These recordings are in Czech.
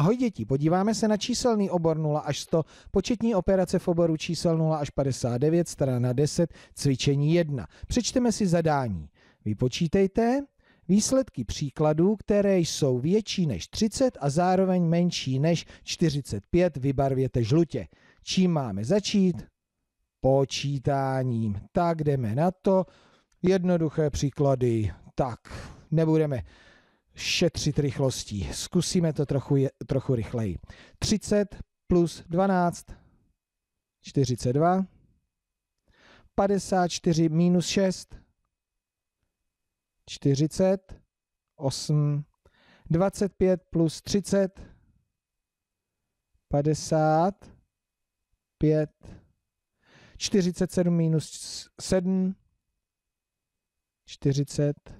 Ahoj děti, podíváme se na číselný obor 0 až 100, početní operace v oboru čísel 0 až 59, strana 10, cvičení 1. Přečteme si zadání. Vypočítejte výsledky příkladů, které jsou větší než 30 a zároveň menší než 45, vybarvěte žlutě. Čím máme začít? Počítáním. Tak jdeme na to. Jednoduché příklady. Tak, nebudeme šetřit rychlostí. Zkusíme to trochu, trochu rychleji. 30 plus 12, 42. 54 minus 6, 40, 8, 25 plus 30, 50, 5, 47 minus 7, 40,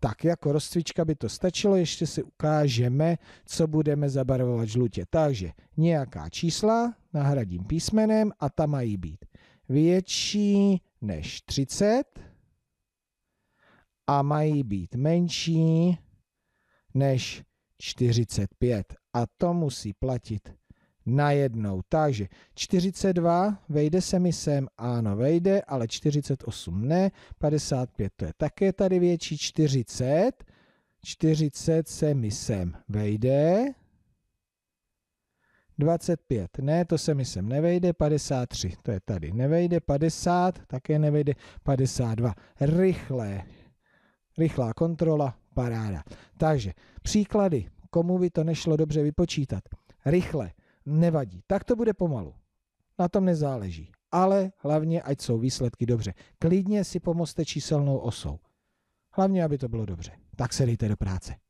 Tak jako rozcvička by to stačilo, ještě si ukážeme, co budeme zabarvovat žlutě. Takže nějaká čísla nahradím písmenem a ta mají být větší než 30 a mají být menší než 45. A to musí platit najednou. Takže 42 vejde se mi sem, ano vejde, ale 48 ne, 55 to je také tady větší, 40, 40 se mi sem vejde, 25 ne, to se mi sem nevejde, 53 to je tady nevejde, 50 také nevejde, 52 rychlé, rychlá kontrola, paráda. Takže příklady, komu by to nešlo dobře vypočítat. Rychle nevadí. Tak to bude pomalu. Na tom nezáleží. Ale hlavně, ať jsou výsledky dobře. Klidně si pomozte číselnou osou. Hlavně, aby to bylo dobře. Tak se dejte do práce.